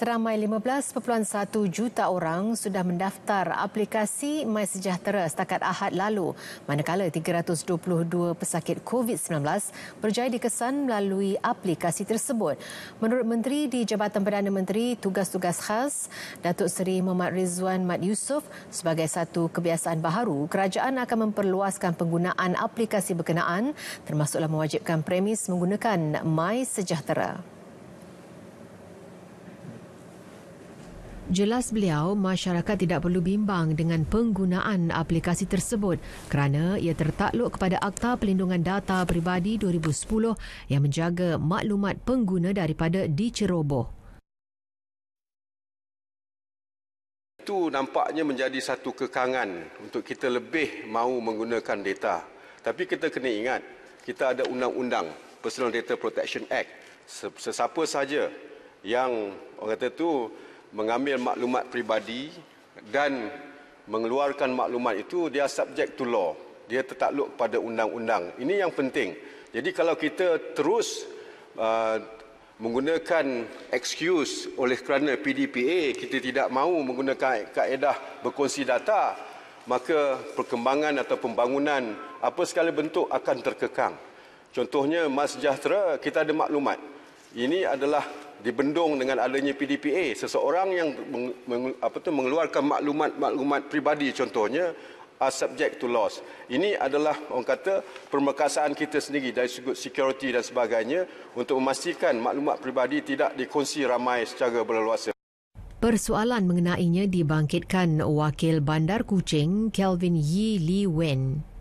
seramai 15.1 juta orang sudah mendaftar aplikasi MySejahtera setakat Ahad lalu, manakala 322 pesakit COVID-19 berjaya dikesan melalui aplikasi tersebut. Menurut Menteri di Jabatan Perdana Menteri Tugas-Tugas Khas, Datuk Seri Muhammad Rizwan Mat Yusof, sebagai satu kebiasaan baharu, kerajaan akan memperluaskan penggunaan aplikasi berkenaan termasuklah mewajibkan premis menggunakan MySejahtera. Sejahtera. Jelas beliau, masyarakat tidak perlu bimbang dengan penggunaan aplikasi tersebut kerana ia tertakluk kepada Akta Pelindungan Data Peribadi 2010 yang menjaga maklumat pengguna daripada diceroboh. Itu nampaknya menjadi satu kekangan untuk kita lebih mahu menggunakan data. Tapi kita kena ingat, kita ada undang-undang Personal Data Protection Act. Sesiapa saja yang orang kata itu mengambil maklumat pribadi dan mengeluarkan maklumat itu dia subject to law dia tertakluk pada undang-undang ini yang penting jadi kalau kita terus uh, menggunakan excuse oleh kerana PDPA kita tidak mahu menggunakan kaedah berkongsi data maka perkembangan atau pembangunan apa sekala bentuk akan terkekang contohnya Mas Jahtera kita ada maklumat ini adalah dibendung dengan adanya PDPA seseorang yang meng, apa tu mengeluarkan maklumat-maklumat pribadi contohnya are subject to loss. Ini adalah orang kata pemerkasaan kita sendiri dari sudut security dan sebagainya untuk memastikan maklumat pribadi tidak dikongsi ramai secara berleluasa. Persoalan mengenainya dibangkitkan wakil Bandar Kucing Kelvin Yi Li Wen